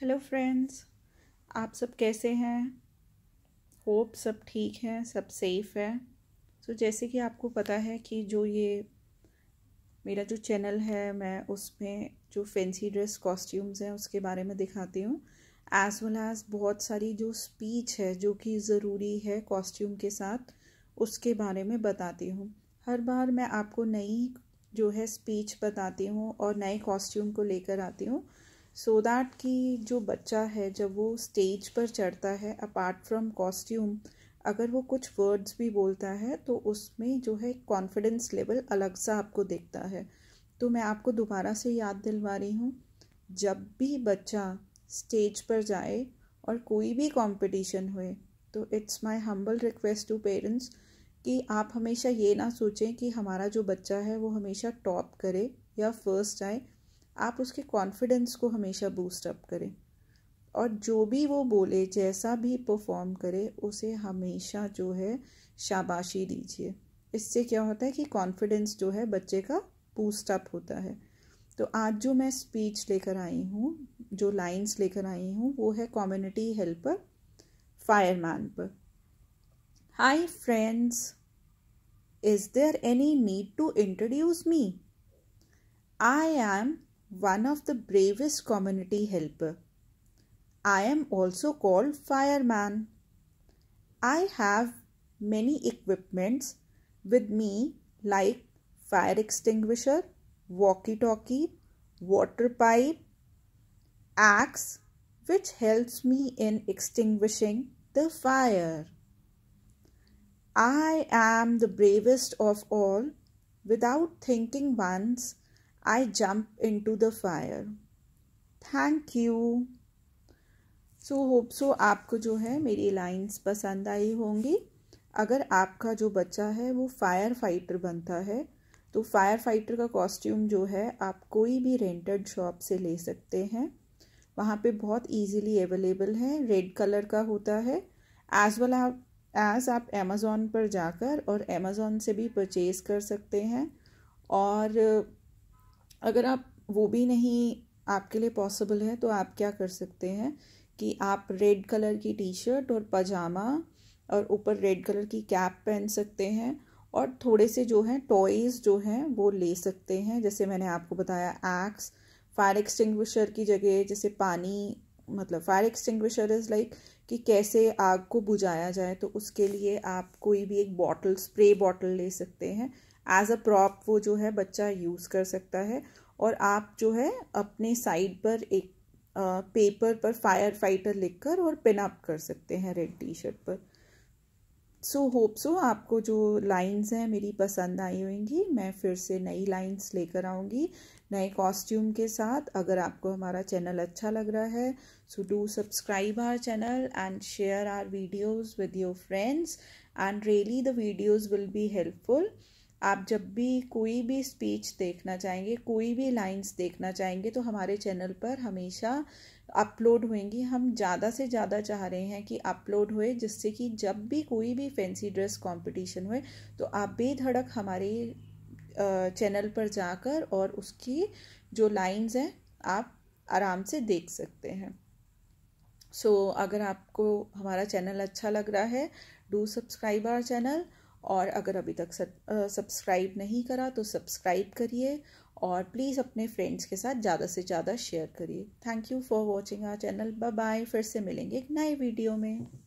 Hello friends आप सब कैसे हैं होप सब ठीक हैं सब सेफ़ है सो so, जैसे कि आपको पता है कि जो ये मेरा जो चैनल है मैं उसमें जो फैंसी ड्रेस कॉस्ट्यूम्स हैं उसके बारे में दिखाती हूँ एज़ वेल एज़ बहुत सारी जो स्पीच है जो कि ज़रूरी है कॉस्ट्यूम के साथ उसके बारे में बताती हूँ हर बार मैं आपको नई जो है स्पीच बताती हूँ और नए कॉस्ट्यूम को लेकर आती हूँ सो so दैट कि जो बच्चा है जब वो स्टेज पर चढ़ता है अपार्ट फ्रॉम कॉस्ट्यूम अगर वो कुछ वर्ड्स भी बोलता है तो उसमें जो है कॉन्फिडेंस लेवल अलग सा आपको देखता है तो मैं आपको दोबारा से याद दिलवा रही हूँ जब भी बच्चा स्टेज पर जाए और कोई भी कंपटीशन हुए तो it's my humble request to parents कि आप हमेशा ये ना सोचें कि हमारा जो बच्चा है वो हमेशा टॉप करे या फर्स्ट आए आप उसके कॉन्फिडेंस को हमेशा बूस्टअप करें और जो भी वो बोले जैसा भी परफॉर्म करे उसे हमेशा जो है शाबाशी दीजिए इससे क्या होता है कि कॉन्फिडेंस जो है बच्चे का बूस्टअप होता है तो आज जो मैं स्पीच लेकर आई हूँ जो लाइंस लेकर आई हूँ वो है कम्युनिटी हेल्पर फायरमैन पर hi friends is there any need to introduce me I am one of the bravest community helper. I am also called fireman. I have many equipments with me like fire extinguisher, walkie-talkie, water pipe, axe which helps me in extinguishing the fire. I am the bravest of all without thinking once I jump into the fire. Thank you so hope so आपको जो है मेरी lines पसंद आई होंगी अगर आपका जो बच्चा है वो फायर फाइटर बनता है तो फायर फाइटर का कॉस्ट्यूम जो है आप कोई भी रेंटेड शॉप से ले सकते हैं वहाँ पे बहुत इजीली अवेलेबल है रेड कलर का होता है एज़ वेल आप एज़ आप अमेज़ोन पर जाकर और अमेज़ोन से भी परचेज़ कर सकते हैं और अगर आप वो भी नहीं आपके लिए पॉसिबल है तो आप क्या कर सकते हैं कि आप रेड कलर की टी शर्ट और पजामा और ऊपर रेड कलर की कैप पहन सकते हैं और थोड़े से जो हैं टॉयज़ जो हैं वो ले सकते हैं जैसे मैंने आपको बताया एक्स फायर एक्सटिंग्विशर की जगह जैसे पानी मतलब फायर एक्सटिंग्विशर इज़ लाइक कि कैसे आग को बुझाया जाए तो उसके लिए आप कोई भी एक बॉटल स्प्रे बॉटल ले सकते हैं एज अ प्रॉप वो जो है बच्चा यूज़ कर सकता है और आप जो है अपने साइड पर एक पेपर पर फायर फाइटर लिखकर और पिन अप कर सकते हैं रेड टी शर्ट पर सो होप सो आपको जो लाइंस हैं मेरी पसंद आई होंगी मैं फिर से नई लाइंस लेकर आऊँगी नए कॉस्ट्यूम के साथ अगर आपको हमारा चैनल अच्छा लग रहा है so do subscribe our channel and share our videos with your friends and really the videos will be helpful आप जब भी कोई भी स्पीच देखना चाहेंगे कोई भी लाइंस देखना चाहेंगे तो हमारे चैनल पर हमेशा अपलोड होंगी हम ज़्यादा से ज़्यादा चाह रहे हैं कि अपलोड होए जिससे कि जब भी कोई भी फैंसी ड्रेस कंपटीशन होए तो आप बेधड़क हमारे चैनल पर जाकर और उसकी जो लाइंस हैं आप आराम से देख सकते हैं सो so, अगर आपको हमारा चैनल अच्छा लग रहा है डू सब्सक्राइब आवर चैनल और अगर अभी तक सब्सक्राइब नहीं करा तो सब्सक्राइब करिए और प्लीज़ अपने फ्रेंड्स के साथ ज़्यादा से ज़्यादा शेयर करिए thank you for watching our channel bye bye फिर से मिलेंगे एक नए वीडियो में